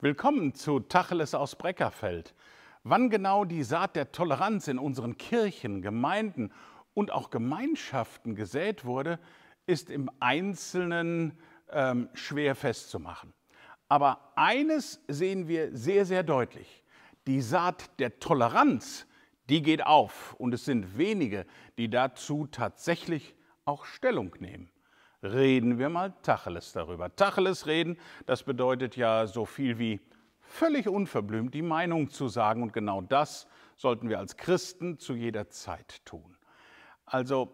Willkommen zu Tacheles aus Breckerfeld. Wann genau die Saat der Toleranz in unseren Kirchen, Gemeinden und auch Gemeinschaften gesät wurde, ist im Einzelnen ähm, schwer festzumachen. Aber eines sehen wir sehr, sehr deutlich. Die Saat der Toleranz, die geht auf und es sind wenige, die dazu tatsächlich auch Stellung nehmen reden wir mal Tacheles darüber. Tacheles reden, das bedeutet ja so viel wie völlig unverblümt die Meinung zu sagen und genau das sollten wir als Christen zu jeder Zeit tun. Also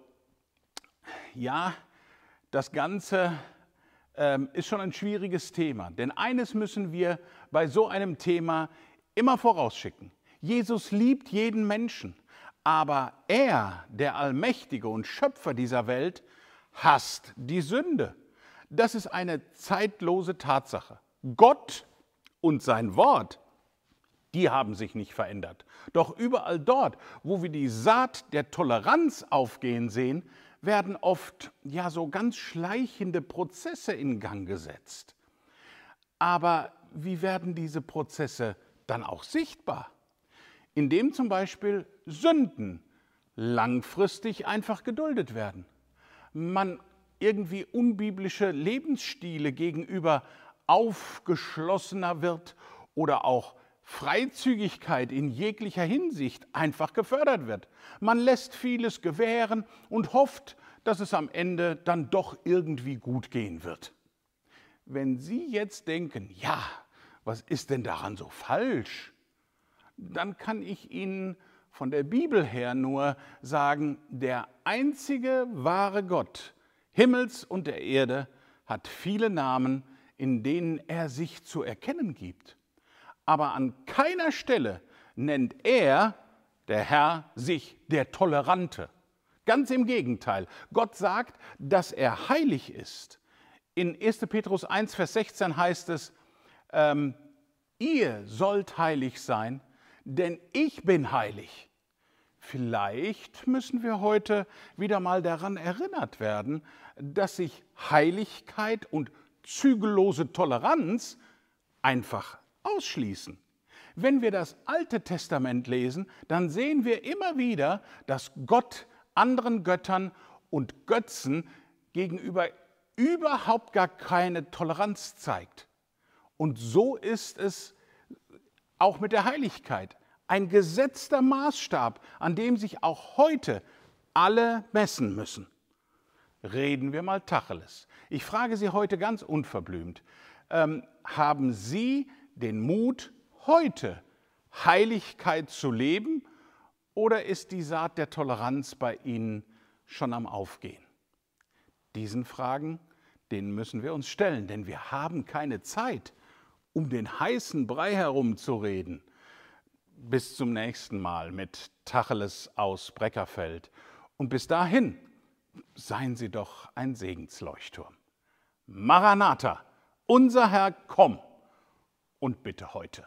ja, das Ganze ähm, ist schon ein schwieriges Thema, denn eines müssen wir bei so einem Thema immer vorausschicken. Jesus liebt jeden Menschen, aber er, der Allmächtige und Schöpfer dieser Welt, hasst die Sünde. Das ist eine zeitlose Tatsache. Gott und sein Wort, die haben sich nicht verändert. Doch überall dort, wo wir die Saat der Toleranz aufgehen sehen, werden oft ja so ganz schleichende Prozesse in Gang gesetzt. Aber wie werden diese Prozesse dann auch sichtbar? Indem zum Beispiel Sünden langfristig einfach geduldet werden man irgendwie unbiblische Lebensstile gegenüber aufgeschlossener wird oder auch Freizügigkeit in jeglicher Hinsicht einfach gefördert wird. Man lässt vieles gewähren und hofft, dass es am Ende dann doch irgendwie gut gehen wird. Wenn Sie jetzt denken, ja, was ist denn daran so falsch, dann kann ich Ihnen von der Bibel her nur sagen, der einzige wahre Gott Himmels und der Erde hat viele Namen, in denen er sich zu erkennen gibt. Aber an keiner Stelle nennt er, der Herr, sich der Tolerante. Ganz im Gegenteil, Gott sagt, dass er heilig ist. In 1. Petrus 1, Vers 16 heißt es, ähm, ihr sollt heilig sein, denn ich bin heilig. Vielleicht müssen wir heute wieder mal daran erinnert werden, dass sich Heiligkeit und zügellose Toleranz einfach ausschließen. Wenn wir das Alte Testament lesen, dann sehen wir immer wieder, dass Gott anderen Göttern und Götzen gegenüber überhaupt gar keine Toleranz zeigt. Und so ist es auch mit der Heiligkeit ein gesetzter Maßstab, an dem sich auch heute alle messen müssen. Reden wir mal Tacheles. Ich frage Sie heute ganz unverblümt, ähm, haben Sie den Mut, heute Heiligkeit zu leben oder ist die Saat der Toleranz bei Ihnen schon am Aufgehen? Diesen Fragen, denen müssen wir uns stellen, denn wir haben keine Zeit, um den heißen Brei herumzureden bis zum nächsten Mal mit Tacheles aus Breckerfeld. Und bis dahin seien Sie doch ein Segensleuchtturm. Maranatha, unser Herr, komm! Und bitte heute,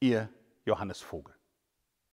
Ihr Johannes Vogel.